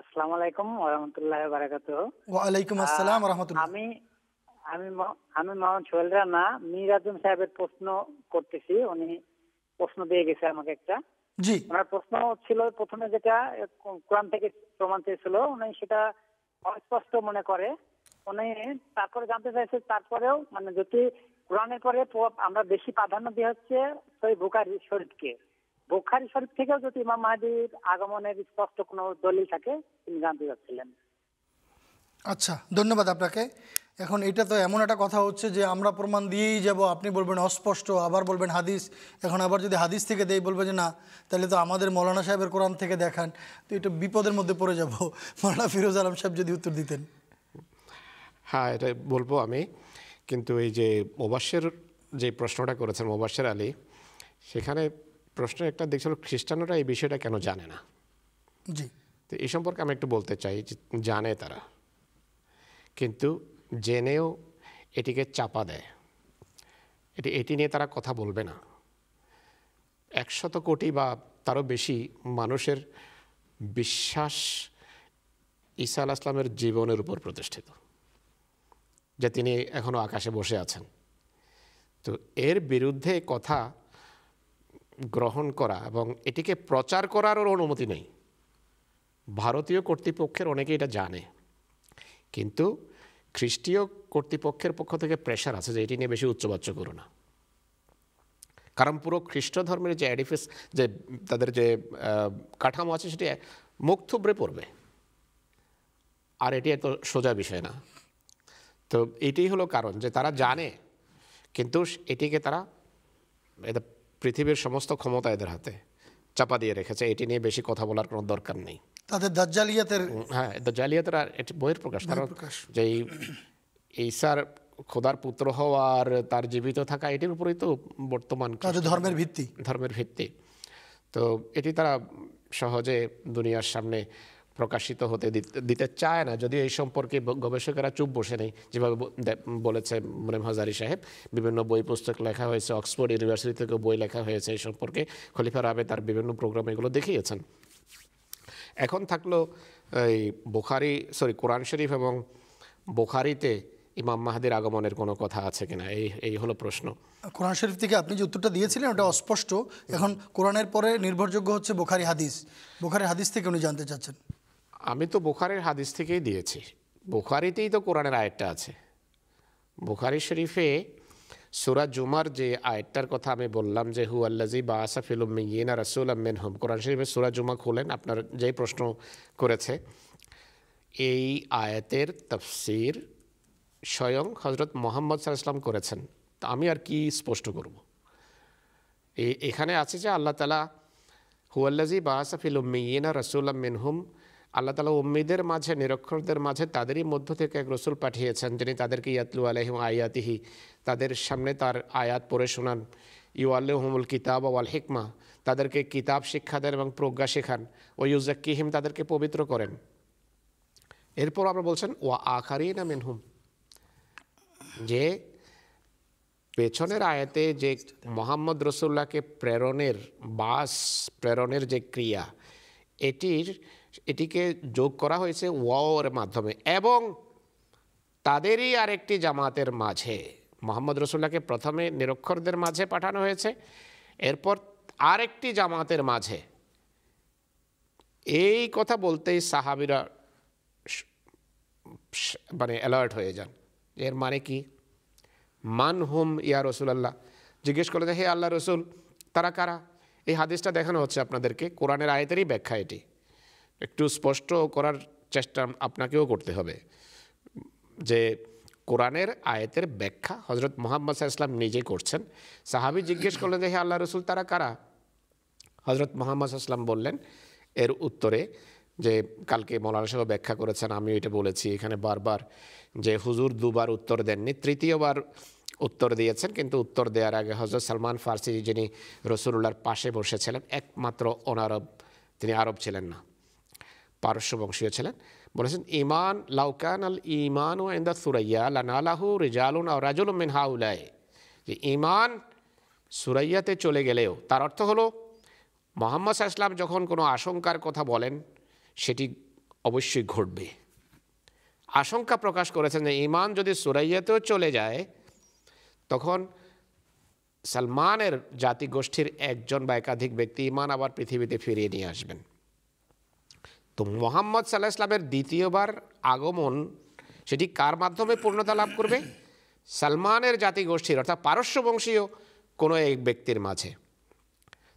আসসালামু আলাইকুম বারাকাত ওয়ালাইকুম আসসালাম রহমতুল্লাহ আমি আমি আমি সোহেল রানা সাহেবের প্রশ্ন করতেছি উনি প্রশ্ন দিয়ে গেছে আমাকে একটা জি ওনার প্রশ্ন ছিল প্রথমে যেটা কোরআন থেকে প্রমাণ চেয়েছিল উনি সেটা অস্পষ্ট মনে করে উনি তারপরে জানতে চাইছে তারপরেও মানে যদি কোরআনের পরে আমরা বেশি প্রাধান্য দিয়ে হচ্ছে সই বুকারি শরীফকে বোখারি শরীফ থেকেও যদি ইমাম মাহাদির আগমনের স্পষ্ট কোনো দলিল থাকে তিনি জানতে যাচ্ছিলেন আচ্ছা ধন্যবাদ আপনাকে এখন এটা তো এমন একটা কথা হচ্ছে যে আমরা প্রমাণ দিয়েই যাব আপনি বলবেন অস্পষ্ট আবার বলবেন হাদিস এখন আবার যদি হাদিস থেকে দেই বলবে যে না তাহলে তো আমাদের মৌলানা সাহেবের কোরআন থেকে দেখান তো এটা বিপদের মধ্যে পড়ে যাব মৌলানা ফিরোজ আলম সাহেব যদি উত্তর দিতেন হ্যাঁ এটা বলবো আমি কিন্তু এই যে মোবাসের যে প্রশ্নটা করেছেন মোবাসের আলী সেখানে প্রশ্ন একটা দেখছিল খ্রিস্টানরা এই বিষয়টা কেন জানে না জি তো এই সম্পর্কে আমি একটু বলতে চাই জানে তারা কিন্তু জেনেও এটিকে চাপা দেয় এটি এটি নিয়ে তারা কথা বলবে না একশত কোটি বা তারও বেশি মানুষের বিশ্বাস ঈসা আল আসলামের জীবনের উপর প্রতিষ্ঠিত যে তিনি এখনও আকাশে বসে আছেন তো এর বিরুদ্ধে কথা গ্রহণ করা এবং এটিকে প্রচার করারও অনুমতি নেই ভারতীয় কর্তৃপক্ষের অনেকে এটা জানে কিন্তু খ্রিস্টীয় কর্তৃপক্ষের পক্ষ থেকে প্রেশার আছে যে এটি নিয়ে বেশি উচ্চবাচ্য করো না কারণ পুরো খ্রিস্ট ধর্মের যে অ্যাডিফিস যে তাদের যে কাঠামো আছে সেটি মুখ থুবড়ে পড়বে আর এটি এত সোজা বিষয় না তো এটাই হলো কারণ যে তারা জানে কিন্তু এটিকে তারা এটা পৃথিবীর সমস্ত ক্ষমতা এদের হাতে চাপা দিয়ে রেখেছে এটি নিয়ে বেশি কথা বলার কোনো দরকার নেই তাদের দাজ্জালিয়াতের হ্যাঁ জালিয়াতের আর এটি বইয়ের প্রকাশ কারণ যে এই ঈসার খোদার পুত্র হওয়ার তার জীবিত থাকা এটির উপরেই তো বর্তমান ধর্মের ভিত্তি ধর্মের ভিত্তি তো এটি তারা সহজে দুনিয়ার সামনে প্রকাশিত হতে দিতে চায় না যদিও এই সম্পর্কে গবেষকেরা চুপ বসে নেই যেভাবে বলেছে মনে হাজারি সাহেব বিভিন্ন বই পুস্তক লেখা হয়েছে অক্সফোর্ড ইউনিভার্সিটি থেকে বই লেখা হয়েছে এই সম্পর্কে খলিফা রাবে তার বিভিন্ন প্রোগ্রাম এগুলো দেখিয়েছেন এখন থাকলো এই বোখারি সরি কোরআন শরীফ এবং বোখারিতে ইমাম মাহাদির আগমনের কোনো কথা আছে কিনা এই এই হলো প্রশ্ন কোরআন শরীফ থেকে আপনি যে উত্তরটা দিয়েছিলেন ওটা অস্পষ্ট এখন কোরআনের পরে নির্ভরযোগ্য হচ্ছে বোখারি হাদিস বোখারি হাদিস থেকে উনি জানতে চাচ্ছেন আমি তো বুখারের হাদিস থেকেই দিয়েছি বুখারিতেই তো কোরআনের আয়েরটা আছে বুখারি শরীফে সুরা জুমার যে আয়েরটার কথা আমি বললাম যে হু আল্লাজি বা আসাফিল ইলুমিনা রাসুল আমিন হুম কোরআন শরীফে সুরা জুমা খুলেন আপনার যেই প্রশ্ন করেছে এই আয়াতের তফসির স্বয়ং হজরত মোহাম্মদ সাল ইসলাম করেছেন তা আমি আর কি স্পষ্ট করব এখানে আছে যে আল্লাহ তালা হুয়াল্লাজি বা আসাফিল ইলুমিনা রাসুল আমিন হুম আল্লাহ তালা উম্মিদের মাঝে নিরক্ষরদের মাঝে তাদেরই মধ্য থেকে এক রসুল পাঠিয়েছেন যিনি তাদেরকে ইয়াতলু আলহিম আয়াতিহি তাদের সামনে তার আয়াত পড়ে শোনান ইউ আল্লাহমুল কিতাব ওয়াল হিকমা তাদেরকে কিতাব শিক্ষা দেন এবং প্রজ্ঞা শেখান ও ইউজাকিহিম তাদেরকে পবিত্র করেন এরপর আমরা বলছেন ও আখারি না মিনহুম যে পেছনের আয়াতে যে মোহাম্মদ রসুল্লাহকে প্রেরণের বাস প্রেরণের যে ক্রিয়া এটির এটিকে যোগ করা হয়েছে ওয়াওর মাধ্যমে এবং তাদেরই আরেকটি জামাতের মাঝে মোহাম্মদ রসুল্লাহকে প্রথমে নিরক্ষরদের মাঝে পাঠানো হয়েছে এরপর আরেকটি জামাতের মাঝে এই কথা বলতেই সাহাবিরা মানে অ্যালার্ট হয়ে যান এর মানে কি মান হুম ইয়া রসুলাল্লাহ জিজ্ঞেস করলে যে হে আল্লাহ রসুল তারা কারা এই হাদিসটা দেখানো হচ্ছে আপনাদেরকে কোরআনের আয়তেরই ব্যাখ্যা এটি একটু স্পষ্ট করার চেষ্টা আপনাকেও করতে হবে যে কোরআনের আয়াতের ব্যাখ্যা হজরত মোহাম্মদ ইসলাম নিজে করছেন সাহাবি জিজ্ঞেস করলেন যে হে আল্লাহ রসুল তারা কারা হজরত মোহাম্মদ ইসলাম বললেন এর উত্তরে যে কালকে মৌলানা সাহেব ব্যাখ্যা করেছেন আমি এটা বলেছি এখানে বারবার যে হুজুর দুবার উত্তর দেননি তৃতীয়বার উত্তর দিয়েছেন কিন্তু উত্তর দেওয়ার আগে হজরত সালমান ফার্সি যিনি রসুল্লাহর পাশে বসেছিলেন একমাত্র অনারব তিনি আরব ছিলেন না পারস্য বংশীয় ছিলেন বলেছেন ইমান লাউকান আল ইমান ও এন্দা সুরাইয়া লানালাহু রিজালুন আর রাজুল মিন হাউলায় যে ইমান সুরাইয়াতে চলে গেলেও তার অর্থ হলো মোহাম্মদ সাহসলাম যখন কোনো আশঙ্কার কথা বলেন সেটি অবশ্যই ঘটবে আশঙ্কা প্রকাশ করেছেন যে ইমান যদি সুরাইয়াতেও চলে যায় তখন সালমানের জাতিগোষ্ঠীর একজন বা একাধিক ব্যক্তি ইমান আবার পৃথিবীতে ফিরিয়ে নিয়ে আসবেন তো মোহাম্মদ সাল্লাহ ইসলামের দ্বিতীয়বার আগমন সেটি কার মাধ্যমে পূর্ণতা লাভ করবে সালমানের জাতিগোষ্ঠীর অর্থাৎ পারস্য বংশীয় কোনো এক ব্যক্তির মাঝে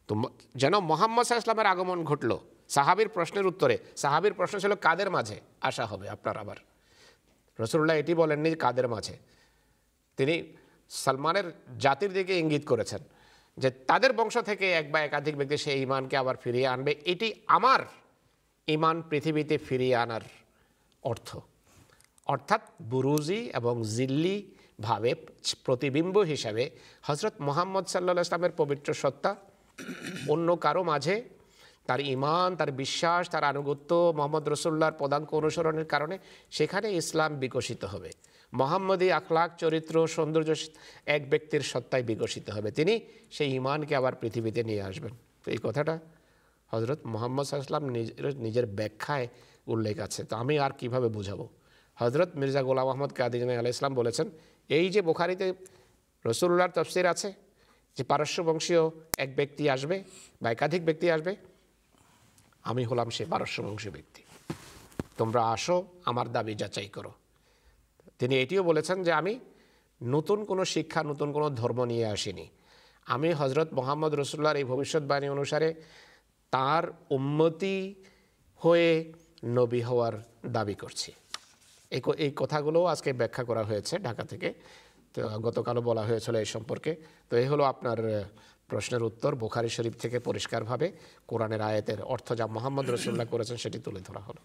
তো যেন মোহাম্মদ সাহা ইসলামের আগমন ঘটল সাহাবির প্রশ্নের উত্তরে সাহাবির প্রশ্ন ছিল কাদের মাঝে আসা হবে আপনার আবার রসুল্লাহ এটি বলেননি কাদের মাঝে তিনি সালমানের জাতির দিকে ইঙ্গিত করেছেন যে তাদের বংশ থেকে এক বা একাধিক ব্যক্তি সেই ইমানকে আবার ফিরিয়ে আনবে এটি আমার ইমান পৃথিবীতে ফিরিয়ে আনার অর্থ অর্থাৎ বুরুজি এবং জিল্লি ভাবে প্রতিবিম্ব হিসাবে হজরত মোহাম্মদ সাল্লা ইসলামের পবিত্র সত্তা অন্য কারো মাঝে তার ইমান তার বিশ্বাস তার আনুগত্য মোহাম্মদ রসুল্লার পদাঙ্ক অনুসরণের কারণে সেখানে ইসলাম বিকশিত হবে মোহাম্মদী আখলাক চরিত্র সৌন্দর্য এক ব্যক্তির সত্তায় বিকশিত হবে তিনি সেই ইমানকে আবার পৃথিবীতে নিয়ে আসবেন এই কথাটা হজরত মোহাম্মদ সাল্লাম নিজের নিজের ব্যাখ্যায় উল্লেখ আছে তো আমি আর কিভাবে বুঝাবো হজরত মির্জা গোলাম আহমদ কাদিন আলাহ ইসলাম বলেছেন এই যে বোখারিতে রসুল্লাহর তফসির আছে যে পারস্য বংশীয় এক ব্যক্তি আসবে বা একাধিক ব্যক্তি আসবে আমি হলাম সে পারস্য বংশীয় ব্যক্তি তোমরা আসো আমার দাবি যাচাই করো তিনি এটিও বলেছেন যে আমি নতুন কোনো শিক্ষা নতুন কোনো ধর্ম নিয়ে আসিনি আমি হজরত মোহাম্মদ রসুল্লাহর এই ভবিষ্যৎবাণী অনুসারে তার উন্মতি হয়ে নবী হওয়ার দাবি করছি এই কথাগুলো আজকে ব্যাখ্যা করা হয়েছে ঢাকা থেকে তো গতকালও বলা হয়েছিল এই সম্পর্কে তো এই হলো আপনার প্রশ্নের উত্তর বোখারি শরীফ থেকে পরিষ্কারভাবে কোরআনের আয়াতের অর্থ যা মোহাম্মদ রসুল্লাহ করেছেন সেটি তুলে ধরা হলো